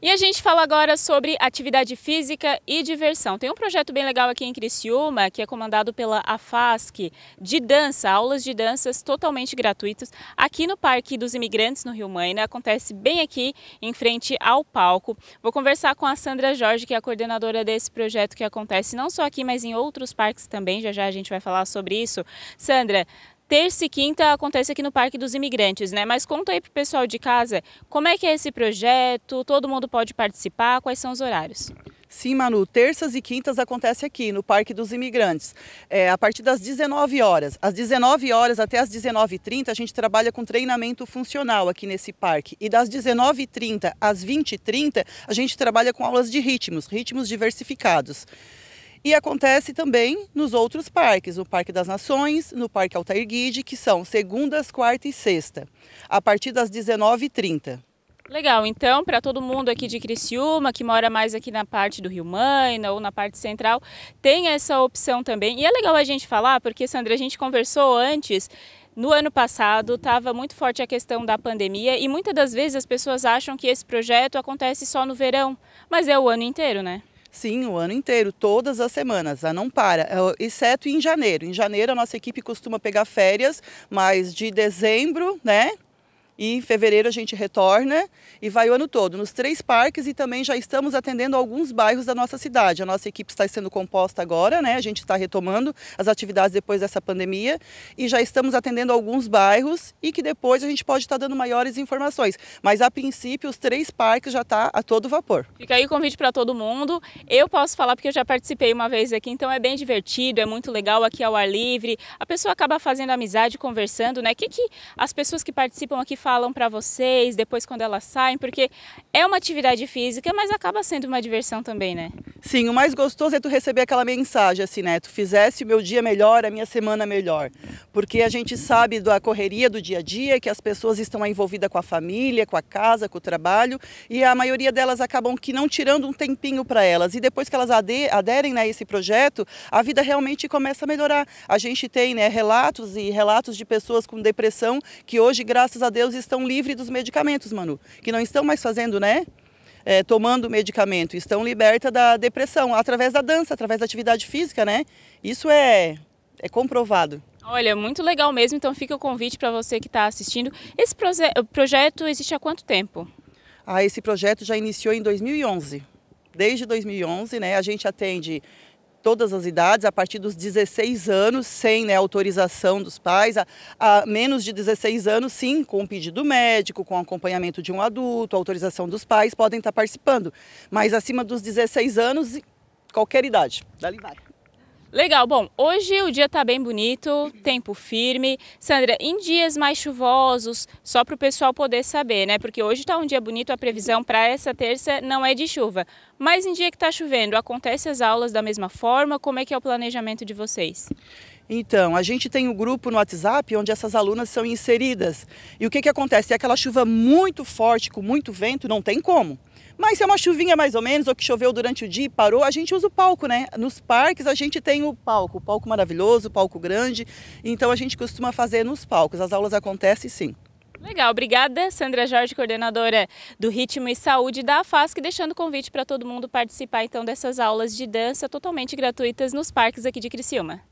E a gente fala agora sobre atividade física e diversão. Tem um projeto bem legal aqui em Criciúma, que é comandado pela AFASC, de dança, aulas de danças totalmente gratuitas, aqui no Parque dos Imigrantes, no Rio Maina. Acontece bem aqui, em frente ao palco. Vou conversar com a Sandra Jorge, que é a coordenadora desse projeto que acontece não só aqui, mas em outros parques também. Já já a gente vai falar sobre isso. Sandra, terça e quinta acontece aqui no Parque dos Imigrantes, né? Mas conta aí pro pessoal de casa como é que é esse projeto, todo mundo pode participar, quais são os horários? Sim, Manu, terças e quintas acontece aqui no Parque dos Imigrantes, é, a partir das 19 horas. Às 19 horas até as 19h30 a gente trabalha com treinamento funcional aqui nesse parque. E das 19h30 às 20h30 a gente trabalha com aulas de ritmos, ritmos diversificados. E acontece também nos outros parques, no Parque das Nações, no Parque Altair Guide, que são segundas, quarta e sexta, a partir das 19h30. Legal, então, para todo mundo aqui de Criciúma, que mora mais aqui na parte do Rio Maina ou na parte central, tem essa opção também. E é legal a gente falar, porque, Sandra, a gente conversou antes no ano passado estava muito forte a questão da pandemia e muitas das vezes as pessoas acham que esse projeto acontece só no verão, mas é o ano inteiro, né? Sim, o ano inteiro, todas as semanas, a ah, não para, é exceto em janeiro. Em janeiro a nossa equipe costuma pegar férias, mas de dezembro, né, e em fevereiro a gente retorna e vai o ano todo, nos três parques e também já estamos atendendo alguns bairros da nossa cidade. A nossa equipe está sendo composta agora, né? A gente está retomando as atividades depois dessa pandemia e já estamos atendendo alguns bairros e que depois a gente pode estar dando maiores informações. Mas a princípio os três parques já está a todo vapor. Fica aí o convite para todo mundo. Eu posso falar porque eu já participei uma vez aqui, então é bem divertido, é muito legal aqui ao ar livre. A pessoa acaba fazendo amizade, conversando, né? O que, que as pessoas que participam aqui falam para vocês depois quando elas saem, porque é uma atividade física, mas acaba sendo uma diversão também, né? Sim, o mais gostoso é tu receber aquela mensagem assim, né? Tu fizesse o meu dia melhor, a minha semana melhor. Porque a gente sabe da correria do dia a dia, que as pessoas estão envolvidas com a família, com a casa, com o trabalho, e a maioria delas acabam que não tirando um tempinho para elas. E depois que elas aderem né, a esse projeto, a vida realmente começa a melhorar. A gente tem né, relatos e relatos de pessoas com depressão que hoje, graças a Deus, estão livres dos medicamentos, Manu, que não estão mais fazendo, né? É, tomando medicamento, estão libertas da depressão através da dança, através da atividade física, né? Isso é, é comprovado. Olha, muito legal mesmo. Então fica o convite para você que está assistindo. Esse projeto existe há quanto tempo? Ah, esse projeto já iniciou em 2011. Desde 2011, né? A gente atende todas as idades, a partir dos 16 anos, sem né, autorização dos pais, a, a, menos de 16 anos, sim, com um pedido médico, com acompanhamento de um adulto, autorização dos pais, podem estar participando. Mas acima dos 16 anos, qualquer idade. Dali vai. Legal, bom, hoje o dia está bem bonito, tempo firme. Sandra, em dias mais chuvosos, só para o pessoal poder saber, né? Porque hoje está um dia bonito, a previsão para essa terça não é de chuva. Mas em dia que está chovendo, acontecem as aulas da mesma forma? Como é que é o planejamento de vocês? Então, a gente tem um grupo no WhatsApp onde essas alunas são inseridas. E o que, que acontece? É aquela chuva muito forte, com muito vento, não tem como. Mas se é uma chuvinha mais ou menos, ou que choveu durante o dia e parou, a gente usa o palco, né? Nos parques a gente tem o palco, o palco maravilhoso, o palco grande. Então a gente costuma fazer nos palcos. As aulas acontecem sim. Legal, obrigada Sandra Jorge, coordenadora do Ritmo e Saúde da AFASC, deixando o convite para todo mundo participar então dessas aulas de dança totalmente gratuitas nos parques aqui de Criciúma.